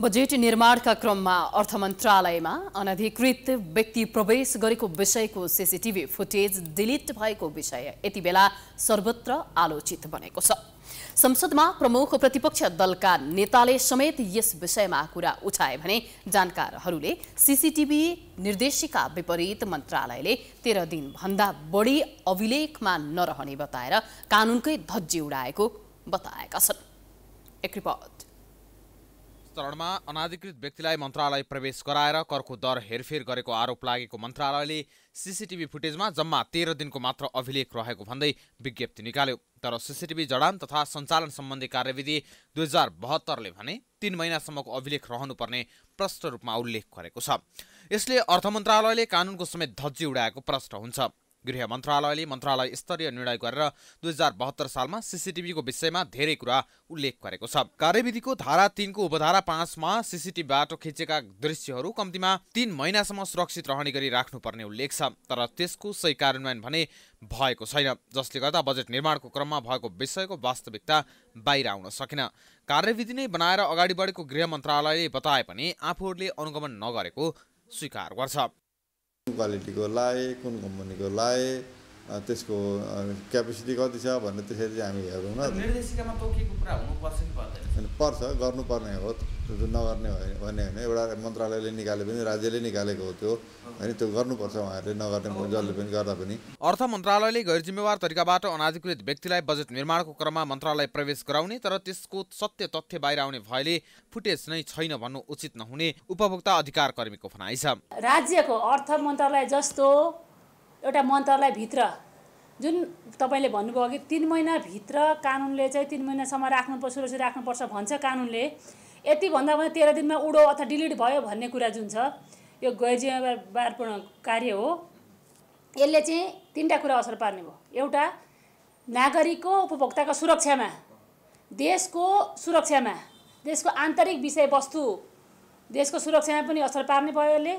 budget निर्माणका क्रममा अर्थ मन्त्रालयमा अनधिकृत व्यक्ति प्रवेश गरेको विषयको सिसिटिभी फुटेज डिलिट भएको विषय यति बेला सर्वत्र आलोचित बनेको छ संसदमा प्रमुख प्रतिपक्ष दलका नेताले समेत यस विषयमा कुरा उठाए भने जानकारहरूले सिसिटिभी निर्देशिका विपरीत मन्त्रालयले तेह्र दिनभन्दा बढी अभिलेखमा नरहने बताएर कानुनकै धज्जी उडाएको बताएका छन् एक रिपोर्ट चरणमा अनाधिकृत व्यक्तिलाई मन्त्रालय प्रवेश गराएर करको दर हेरफेर गरेको आरोप लागेको मन्त्रालयले सिसिटिभी फुटेजमा जम्मा तेह्र दिनको मात्र अभिलेख रहेको भन्दै विज्ञप्ति निकाल्यो तर सिसिटिभी जडान तथा सञ्चालन सम्बन्धी कार्यविधि दुई हजार बहत्तरले भने तीन महिनासम्मको अभिलेख रहनुपर्ने प्रष्ट रूपमा उल्लेख गरेको छ यसले अर्थ मन्त्रालयले कानुनको समेत धज्जी उडाएको प्रष्ट हुन्छ गृह मन्त्रालयले मन्त्रालय स्तरीय निर्णय गरेर दुई हजार बहत्तर सालमा सिसिटिभीको विषयमा धेरै कुरा उल्लेख गरेको छ कार्यविधिको धारा तिनको उपधारा पाँचमा सिसिटिभीबाट खिचेका दृश्यहरू कम्तीमा तीन महिनासम्म सुरक्षित रहने गरी राख्नुपर्ने उल्लेख छ तर त्यसको सही कार्यान्वयन भने भएको छैन जसले गर्दा बजेट निर्माणको क्रममा भएको विषयको वास्तविकता बाहिर आउन सकेन कार्यविधि नै बनाएर अगाडि बढेको गृह मन्त्रालयले बताए पनि आफूहरूले अनुगमन नगरेको स्वीकार गर्छ कुन क्वालिटीको लाएँ कुन कम्पनीको लाएँ त्यसको क्यापेसिटी कति छ भनेर त्यसरी चाहिँ हामी हेरौँ न पर्छ गर्नुपर्ने हो नगर्ने होइन भने होइन एउटा मन्त्रालयले निकाले पनि राज्यले निकालेको हो त्यो होइन त्यो गर्नुपर्छ उहाँहरूले नगर्ने जसले पनि गर्दा पनि अर्थ मन्त्रालयले गैर जिम्मेवार तरिकाबाट अनाधिकृत व्यक्तिलाई बजेट निर्माणको क्रममा मन्त्रालय प्रवेश गराउने तर त्यसको सत्य तथ्य बाहिर आउने भएले फुटेज नै छैन भन्नु उचित नहुने उपभोक्ता अधिकार कर्मीको भनाइ छ राज्यको अर्थ मन्त्रालय जस्तो एउटा मन्त्रालय भित्र जुन तपाईँले भन्नुभयो कि तिन महिनाभित्र कानुनले चाहिँ तिन महिनासम्म राख्नुपर्छ सुरक्षित राख्नुपर्छ भन्छ कानुनले यति भन्दा पनि तेह्र दिनमा उडो अथवा डिलिट भयो भन्ने कुरा जुन छ यो गैर कार्य हो यसले चाहिँ तिनवटा कुरा असर पार्ने भयो एउटा नागरिकको उपभोक्ताको सुरक्षामा देशको सुरक्षामा देशको आन्तरिक विषयवस्तु देशको सुरक्षामा पनि असर पार्ने भयो यसले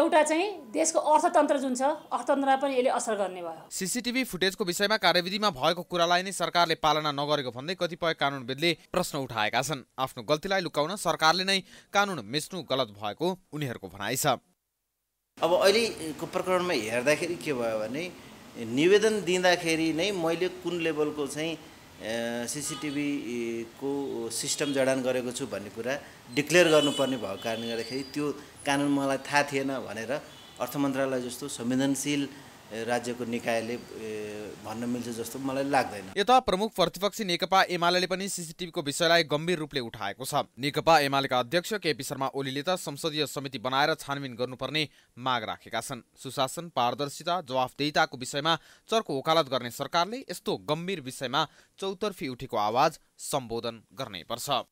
एउटा चाहिँ देशको अर्थतन्त्र जुन छ अर्थतन्त्रमा पनि यसले असर गर्ने भयो सिसिटिभी फुटेजको विषयमा कार्यविधिमा भएको कुरालाई नै सरकारले पालना नगरेको भन्दै कतिपय कानुनविदले प्रश्न उठाएका छन् आफ्नो गल्तीलाई लुकाउन सरकारले नै कानुन मिच्नु गलत भएको उनीहरूको भनाइ छ अब अहिलेको प्रकरणमा हेर्दाखेरि के भयो भने निवेदन दिँदाखेरि नै मैले कुन लेभलको चाहिँ को सिस्टम जडान गरेको छु भन्ने कुरा डिक्लेयर गर्नुपर्ने भएको कारणले गर्दाखेरि त्यो कानुन मलाई थाहा थिएन भनेर अर्थ मन्त्रालय जस्तो संवेदनशील राज्यको निकायले भन्न मिल्छ जस्तो मलाई लाग्दैन यता प्रमुख प्रतिपक्षी नेकपा एमाले पनि सिसिटिभीको विषयलाई गम्भीर रूपले उठाएको छ नेकपा एमालेका अध्यक्ष केपी शर्मा ओलीले त संसदीय समिति बनाएर छानबिन गर्नुपर्ने माग राखेका छन् सुशासन पारदर्शिता जवाफदेताको विषयमा चर्को वकालत गर्ने सरकारले यस्तो गम्भीर विषयमा चौतर्फी उठेको आवाज सम्बोधन गर्नैपर्छ